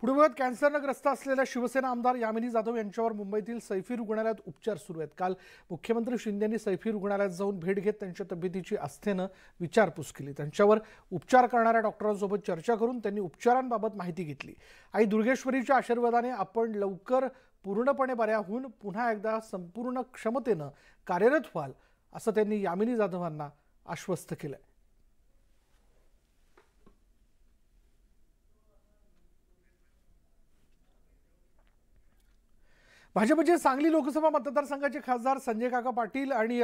पुढे बघत कॅन्सरनं ग्रस्त असलेल्या शिवसेना आमदार यामिनी जाधव यांच्यावर मुंबईतील सैफी रुग्णालयात उपचार सुरू आहेत काल मुख्यमंत्री यांनी सैफी रुग्णालयात जाऊन भेट घेत त्यांच्या तब्येतीची आस्थेनं विचारपूस केली त्यांच्यावर उपचार करणाऱ्या डॉक्टरांसोबत चर्चा करून त्यांनी उपचारांबाबत माहिती घेतली आई दुर्गेश्वरीच्या आशीर्वादाने आपण लवकर पूर्णपणे बऱ्या होऊन पुन्हा एकदा संपूर्ण क्षमतेनं कार्यरत व्हाल असं त्यांनी यामिनी जाधवांना आश्वस्त केलं भाजपचे सांगली लोकसभा मतदारसंघाचे खासदार संजय काका पाटील आणि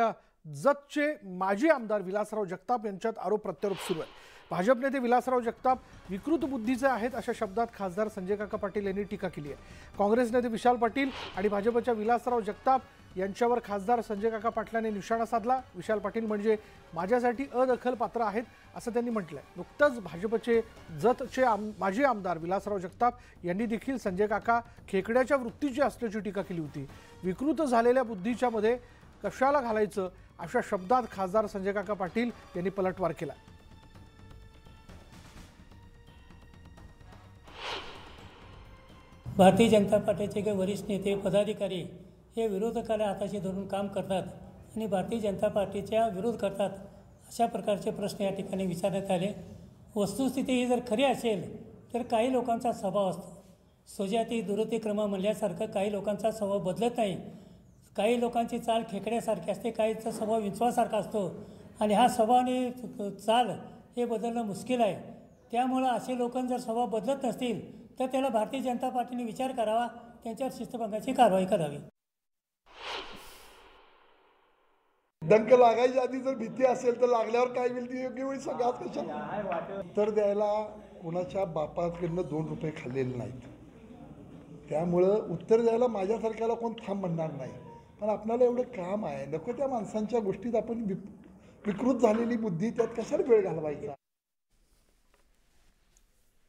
जतचे माजी आमदार विलासराव जगताप यांच्यात आरोप प्रत्यारोप सुरू आहेत भाजप नेते विलासराव जगताप विकृत बुद्धीचे आहेत अशा शब्दात खासदार संजय काका पाटील यांनी टीका केली आहे काँग्रेस नेते विशाल पाटील आणि भाजपच्या विलासराव जगताप यांच्यावर खासदार संजय काका पाटलांनी निशाणा साधला विशाल पाटील म्हणजे माझ्यासाठी अदखल पात्र आहेत असं त्यांनी म्हटलं आहे नुकतंच भाजपचे जतचे आम माजी आमदार विलासराव जगताप यांनी देखील संजय काका खेकड्याच्या वृत्तीची असल्याची टीका केली होती विकृत झालेल्या बुद्धीच्या मध्ये कशाला घालायचं अशा शब्दात खासदार संजय काका पाटील यांनी पलटवार केला भारतीय जनता पार्टीचे काही वरिष्ठ नेते पदाधिकारी हे विरोधकाला हाताशी धरून काम करतात आणि भारतीय जनता पार्टीच्या विरोध करतात अशा प्रकारचे प्रश्न या ठिकाणी विचारण्यात आले वस्तुस्थिती ही जर खरी असेल तर काही लोकांचा स्वभाव असतो दुरती क्रम म्हणल्यासारखं काही लोकांचा स्वभाव बदलत नाही काही लोकांची चाल खेकड्यासारखी असते काहीचा स्वभाव विंचवासारखा असतो आणि हा स्वभावाने चाल हे बदलणं मुश्किल आहे त्यामुळं असे लोक जर स्वभाव बदलत नसतील तर त्याला भारतीय जनता पार्टीने विचार करावा त्यांच्यावर शिस्तभंगाची कारवाई करावी दंक लागायच्या आधी जर भीती असेल तर लागल्यावर काय होईल योग्य वेळी सगळ्यात कशा उत्तर द्यायला कोणाच्या बापाकडनं दोन रुपये खाल्लेले नाहीत त्यामुळं उत्तर द्यायला माझ्यासारख्याला कोण थांब म्हणणार नाही पण आपल्याला एवढं काम आहे नको त्या माणसांच्या गोष्टीत आपण विकृत झालेली बुद्धी त्यात कशाला वेळ घालवायचा